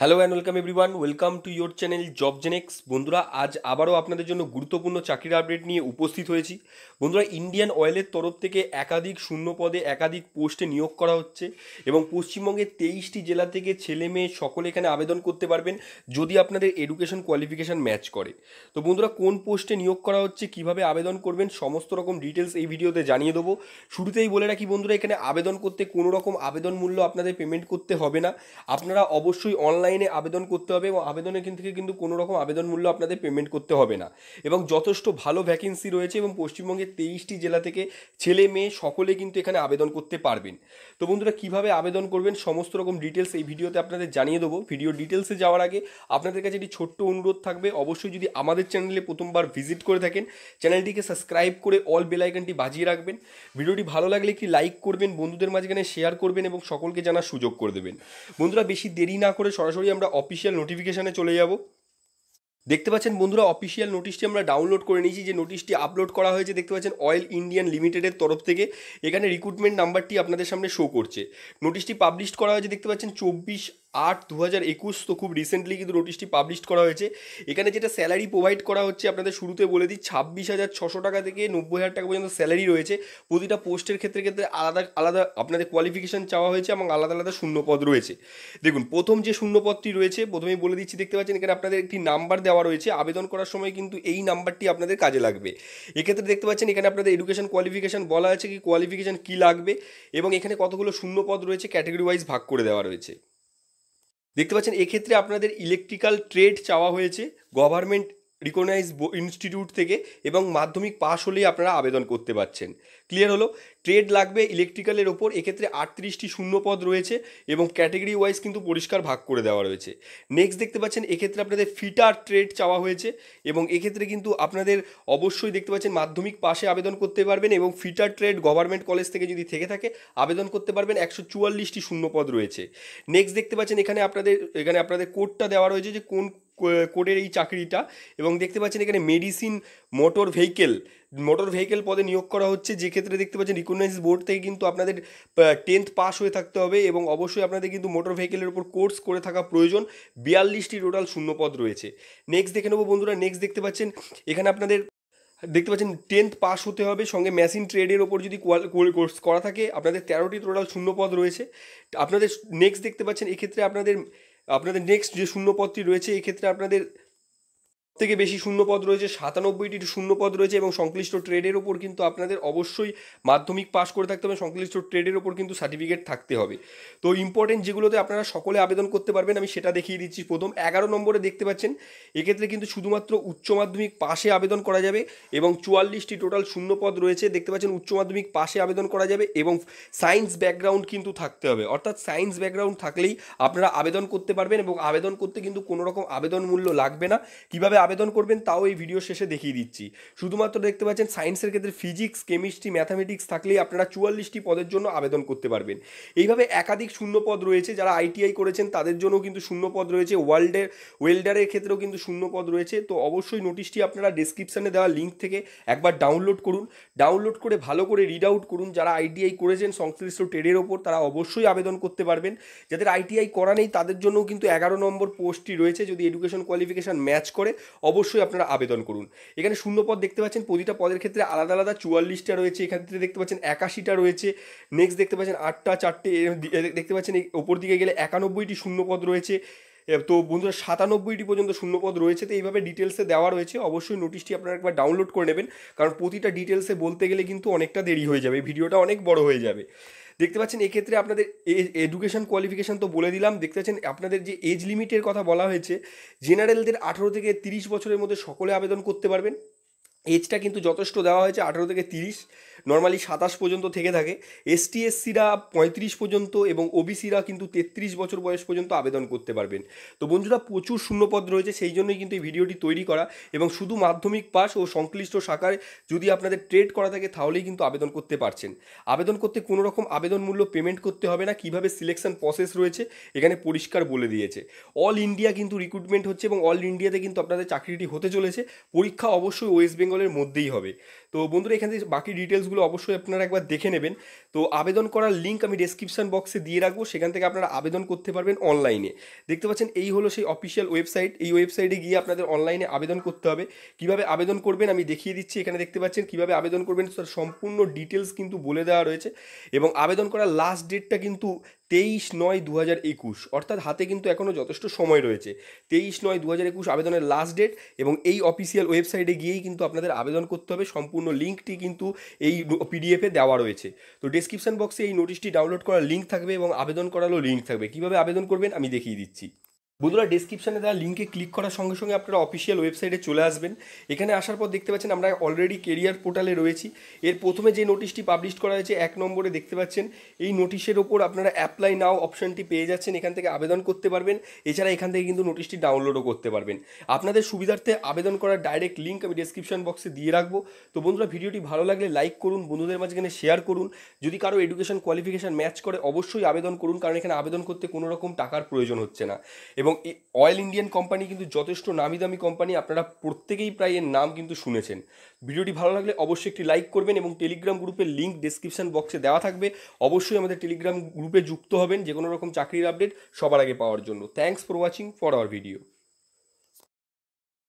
hello and welcome everyone welcome to your channel Job Genex বন্ধুরা আজ আবারও আপনাদের জন্য গুরুত্বপূর্ণ চাকরির আপডেট নিয়ে উপস্থিত হয়েছি বন্ধুরা ইন্ডিয়ান অয়েলের তরফ থেকে একাধিক শূন্য পদে একাধিক পোস্টে নিয়োগ করা হচ্ছে এবং পশ্চিমবঙ্গের তেইশটি জেলা থেকে ছেলে মেয়ে সকলে এখানে আবেদন করতে পারবেন যদি আপনাদের এডুকেশন কোয়ালিফিকেশান ম্যাচ করে তো বন্ধুরা কোন পোস্টে নিয়োগ করা হচ্ছে কিভাবে আবেদন করবেন সমস্ত রকম ডিটেলস এই ভিডিওতে জানিয়ে দেবো শুরুতেই বলে রাখি বন্ধুরা এখানে আবেদন করতে কোনো রকম আবেদন মূল্য আপনাদের পেমেন্ট করতে হবে না আপনারা অবশ্যই অনলাইন অনলাইনে আবেদন করতে হবে এবং আবেদনের থেকে কিন্তু কোনো রকম আবেদন মূল্য আপনাদের পেমেন্ট করতে হবে না এবং যথেষ্ট ভালো ভ্যাকেন্সি রয়েছে এবং পশ্চিমবঙ্গের তেইশটি জেলা থেকে ছেলে মেয়ে সকলে কিন্তু এখানে আবেদন করতে পারবেন তো বন্ধুরা কিভাবে আবেদন করবেন সমস্ত রকম ডিটেলস এই ভিডিওতে আপনাদের জানিয়ে দেবো ভিডিও ডিটেলসে যাওয়ার আগে আপনাদের কাছে একটি ছোট্ট অনুরোধ থাকবে অবশ্যই যদি আমাদের চ্যানেলে প্রথমবার ভিজিট করে থাকেন চ্যানেলটিকে সাবস্ক্রাইব করে অল বেলাইকানটি বাজিয়ে রাখবেন ভিডিওটি ভালো লাগলে একটি লাইক করবেন বন্ধুদের মাঝখানে শেয়ার করবেন এবং সকলকে জানার সুযোগ করে দেবেন বন্ধুরা বেশি দেরি না করে সরাসরি সরাসরি আমরা অফিসিয়াল নোটিফিকেশানে চলে যাব দেখতে পাচ্ছেন বন্ধুরা অফিসিয়াল নোটিশটি আমরা ডাউনলোড করে নিয়েছি যে নোটিশটি আপলোড করা হয়েছে দেখতে পাচ্ছেন অয়েল ইন্ডিয়ান লিমিটেডের তরফ থেকে এখানে রিক্রুটমেন্ট নাম্বারটি আপনাদের সামনে শো করছে নোটিশটি পাবলিশ করা হয়েছে দেখতে পাচ্ছেন চব্বিশ আট দু হাজার একুশ তো খুব রিসেন্টলি কিন্তু নোটিশটি পাবলিশ করা হয়েছে এখানে যেটা স্যালারি প্রোভাইড করা হচ্ছে আপনাদের শুরুতে বলে দিই ছাব্বিশ হাজার ছশো টাকা থেকে নব্বই হাজার টাকা পর্যন্ত স্যালারি রয়েছে প্রতিটা পোস্টের ক্ষেত্রে ক্ষেত্রে আলাদা আলাদা আপনাদের কোয়ালিফিকেশান চাওয়া হয়েছে এবং আলাদা আলাদা শূন্যপদ রয়েছে দেখুন প্রথম যে শূন্যপদটি রয়েছে প্রথমেই বলে দিচ্ছি দেখতে পাচ্ছেন এখানে আপনাদের একটি নাম্বার দেওয়া রয়েছে আবেদন করার সময় কিন্তু এই নাম্বারটি আপনাদের কাজে লাগবে এক্ষেত্রে দেখতে পাচ্ছেন এখানে আপনাদের এডুকেশন কোয়ালিফিকেশান বলা আছে কি কোয়ালিফিকেশান কী লাগবে এবং এখানে কতগুলো শূন্যপদ রয়েছে ক্যাটাগরি ওয়াইজ ভাগ করে দেওয়া রয়েছে দেখতে পাচ্ছেন এক্ষেত্রে আপনাদের ইলেকট্রিক্যাল ট্রেড চাওয়া হয়েছে গভর্নমেন্ট রিকগনাইজ ইনস্টিটিউট থেকে এবং মাধ্যমিক পাশ হলেই আপনারা আবেদন করতে পারছেন ক্লিয়ার হলো ট্রেড লাগবে ইলেকট্রিক্যালের ওপর এক্ষেত্রে আটত্রিশটি শূন্যপদ রয়েছে এবং ক্যাটেগরি ওয়াইজ কিন্তু পরিষ্কার ভাগ করে দেওয়া রয়েছে নেক্সট দেখতে পাচ্ছেন এক্ষেত্রে আপনাদের ফিটার ট্রেড চাওয়া হয়েছে এবং এক্ষেত্রে কিন্তু আপনাদের অবশ্যই দেখতে পাচ্ছেন মাধ্যমিক পাশে আবেদন করতে পারবেন এবং ফিটার ট্রেড গভর্নমেন্ট কলেজ থেকে যদি থেকে থাকে আবেদন করতে পারবেন একশো চুয়াল্লিশটি শূন্যপদ রয়েছে নেক্সট দেখতে পাচ্ছেন এখানে আপনাদের এখানে আপনাদের কোডটা দেওয়া রয়েছে যে কোন কোডের এই চাকরিটা এবং দেখতে পাচ্ছেন এখানে medicine motor vehicle motor vehicle পদে নিয়োগ করা হচ্ছে যে ক্ষেত্রে দেখতে পাচ্ছেন রিকগনাইজ বোর্ড থেকে কিন্তু আপনাদের টেন্থ পাস হয়ে থাকতে হবে এবং অবশ্যই আপনাদের কিন্তু মোটর ভেহিকেলের উপর কোর্স করে থাকা প্রয়োজন বিয়াল্লিশটি টোটাল শূন্যপদ রয়েছে নেক্সট দেখে নেবো বন্ধুরা নেক্সট দেখতে পাচ্ছেন এখানে আপনাদের দেখতে পাচ্ছেন টেন্থ পাস হতে হবে সঙ্গে মেশিন ট্রেডের ওপর যদি কোর্স করা থাকে আপনাদের তেরোটি টোটাল শূন্যপদ রয়েছে আপনাদের নেক্সট দেখতে পাচ্ছেন এক্ষেত্রে আপনাদের আপনাদের নেক্সট যে শূন্যপদটি রয়েছে এক্ষেত্রে আপনাদের থেকে বেশি শূন্যপদ রয়েছে সাতানব্বইটি শূন্যপদ রয়েছে এবং সংশ্লিষ্ট ট্রেডের ওপর কিন্তু আপনাদের অবশ্যই মাধ্যমিক পাশ করে থাকতে হবে সংশ্লিষ্ট ট্রেডের ওপর কিন্তু সার্টিফিকেট থাকতে হবে তো ইম্পর্টেন্ট যেগুলোতে আপনারা সকলে আবেদন করতে পারবেন আমি সেটা দেখিয়ে দিচ্ছি প্রথম এগারো নম্বরে দেখতে পাচ্ছেন এক্ষেত্রে কিন্তু শুধুমাত্র উচ্চ মাধ্যমিক পাশে আবেদন করা যাবে এবং চুয়াল্লিশটি টোটাল শূন্যপদ রয়েছে দেখতে পাচ্ছেন উচ্চ মাধ্যমিক পাশে আবেদন করা যাবে এবং সায়েন্স ব্যাকগ্রাউন্ড কিন্তু থাকতে হবে অর্থাৎ সায়েন্স ব্যাকগ্রাউন্ড থাকলেই আপনারা আবেদন করতে পারবেন এবং আবেদন করতে কিন্তু কোনো রকম আবেদন মূল্য লাগবে না কীভাবে আবেদন করবেন তাও এই ভিডিও শেষে দেখিয়ে দিচ্ছি শুধুমাত্র দেখতে পাচ্ছেন সায়েন্সের ক্ষেত্রে ফিজিক্স কেমিস্ট্রি ম্যাথামেটিক্স থাকলেই আপনারা চুয়াল্লিশটি পদের জন্য আবেদন করতে পারবেন এইভাবে একাধিক শূন্য পদ রয়েছে যারা আইটিআই করেছেন তাদের জন্য কিন্তু শূন্য পদ রয়েছে ওয়ার্ল্ডের ওয়েল্ডারের ক্ষেত্রেও কিন্তু শূন্য পদ রয়েছে তো অবশ্যই নোটিশটি আপনারা ডিসক্রিপশানে দেওয়া লিঙ্ক থেকে একবার ডাউনলোড করুন ডাউনলোড করে ভালো করে রিড আউট করুন যারা আইটিআই করেছেন সংশ্লিষ্ট ট্রেডের ওপর তারা অবশ্যই আবেদন করতে পারবেন যাদের আইটিআই করা নেই তাদের জন্যও কিন্তু এগারো নম্বর পোস্টটি রয়েছে যদি এডুকেশন কোয়ালিফিকেশান ম্যাচ করে অবশ্যই আপনারা আবেদন করুন এখানে শূন্য পদ দেখতে পাচ্ছেন প্রতিটা পদের ক্ষেত্রে আলাদা আলাদা চুয়াল্লিশটা রয়েছে এখান থেকে দেখতে পাচ্ছেন একাশিটা রয়েছে নেক্সট দেখতে পাচ্ছেন আটটা চারটে দেখতে পাচ্ছেন ওপর দিকে গেলে একানব্বইটি শূন্য পদ রয়েছে তো বন্ধুরা সাতানব্বইটি পর্যন্ত শূন্যপদ রয়েছে তো এইভাবে ডিটেলসে দেওয়া রয়েছে অবশ্যই নোটিশটি আপনারা একবার ডাউনলোড করে নেবেন কারণ প্রতিটা ডিটেলসে বলতে গেলে কিন্তু অনেকটা দেরি হয়ে যাবে ভিডিওটা অনেক বড় হয়ে যাবে দেখতে পাচ্ছেন এক্ষেত্রে আপনাদের এডুকেশন কোয়ালিফিকেশান তো বলে দিলাম দেখতে পাচ্ছেন আপনাদের যে এজ লিমিটের কথা বলা হয়েছে জেনারেলদের আঠেরো থেকে তিরিশ বছরের মধ্যে সকলে আবেদন করতে পারবেন এজটা কিন্তু যথেষ্ট দেওয়া হয়েছে আঠেরো থেকে তিরিশ নর্মালি সাতাশ পর্যন্ত থেকে থাকে এসটি এসসিরা পঁয়ত্রিশ পর্যন্ত এবং ওবিসিরা কিন্তু তেত্রিশ বছর বয়স পর্যন্ত আবেদন করতে পারবেন তো বন্ধুরা প্রচুর শূন্যপদ রয়েছে সেই জন্যই কিন্তু এই ভিডিওটি তৈরি করা এবং শুধু মাধ্যমিক পাস ও সংশ্লিষ্ট শাখায় যদি আপনাদের ট্রেড করা থাকে তাহলেই কিন্তু আবেদন করতে পারছেন আবেদন করতে কোনো রকম আবেদন মূল্য পেমেন্ট করতে হবে না কিভাবে সিলেকশন প্রসেস রয়েছে এখানে পরিষ্কার বলে দিয়েছে অল ইন্ডিয়া কিন্তু রিক্রুটমেন্ট হচ্ছে এবং অল ইন্ডিয়াতে কিন্তু আপনাদের চাকরিটি হতে চলেছে পরীক্ষা অবশ্যই ওয়েস্ট বেঙ্গল গোলের মধ্যেই হবে তো বন্ধুরা এখান থেকে বাকি ডিটেলসগুলো অবশ্যই আপনারা একবার দেখে নেবেন তো আবেদন করার লিঙ্ক আমি ডিসক্রিপশান বক্সে দিয়ে রাখবো সেখান থেকে আপনারা আবেদন করতে পারবেন অনলাইনে দেখতে পাচ্ছেন এই হলো সেই অফিসিয়াল ওয়েবসাইট এই ওয়েবসাইটে গিয়ে আপনাদের অনলাইনে আবেদন করতে হবে কিভাবে আবেদন করবেন আমি দেখিয়ে দিচ্ছি এখানে দেখতে পাচ্ছেন কিভাবে আবেদন করবেন তার সম্পূর্ণ ডিটেলস কিন্তু বলে দেওয়া রয়েছে এবং আবেদন করার লাস্ট ডেটটা কিন্তু তেইশ নয় দু হাজার একুশ অর্থাৎ হাতে কিন্তু এখনও যথেষ্ট সময় রয়েছে তেইশ নয় দু হাজার একুশ আবেদনের লাস্ট ডেট এবং এই অফিসিয়াল ওয়েবসাইটে গিয়েই কিন্তু আপনাদের আবেদন করতে হবে সম্পূর্ণ সম্পূর্ণ লিঙ্কটি কিন্তু এই পিডিএফে দেওয়া রয়েছে তো ডিসক্রিপশান বক্সে এই নোটিশটি ডাউনলোড করার লিঙ্ক থাকবে এবং আবেদন করারও লিঙ্ক থাকবে কীভাবে আবেদন করবেন আমি দেখিয়ে দিচ্ছি বন্ধুরা ডিসক্রিপশানে দেওয়া লিঙ্কে ক্লিক করার সঙ্গে সঙ্গে আপনারা অফিসিয়াল ওয়েবসাইটে চলে আসবেন এখানে আসার পর দেখতে পাচ্ছেন আমরা অলরেডি কেরিয়ার পোর্টালে রয়েছি এর প্রথমে যে নোটিশটি পাবলিশ করা হয়েছে এক নম্বরে দেখতে পাচ্ছেন এই নোটিশের ওপর আপনারা অ্যাপ্লাই নাও অপশানটি পেয়ে যাচ্ছেন এখান থেকে আবেদন করতে পারবেন এছাড়া এখান থেকে কিন্তু নোটিশটি ডাউনলোডও করতে পারবেন আপনাদের সুবিধার্থে আবেদন করার ডাইরেক্ট লিঙ্ক আমি ডিসক্রিপশান বক্সে দিয়ে রাখবো তো বন্ধুরা ভিডিওটি ভালো লাগলে লাইক করুন বন্ধুদের মাঝখানে শেয়ার করুন যদি কারো এডুকেশন কোয়ালিফিকেশান ম্যাচ করে অবশ্যই আবেদন করুন কারণ এখানে আবেদন করতে কোনো রকম টাকার প্রয়োজন হচ্ছে না এবং অয়েল ইন্ডিয়ান কোম্পানি কিন্তু যথেষ্ট নামি দামি কোম্পানি আপনারা প্রত্যেকেই প্রায় এর নাম কিন্তু শুনেছেন ভিডিওটি ভালো লাগলে অবশ্যই একটি লাইক করবেন এবং টেলিগ্রাম গ্রুপের লিঙ্ক ডিসক্রিপশান বক্সে দেওয়া থাকবে অবশ্যই আমাদের টেলিগ্রাম গ্রুপে যুক্ত হবেন যে কোনো রকম চাকরির আপডেট সবার আগে পাওয়ার জন্য thanks for watching for our video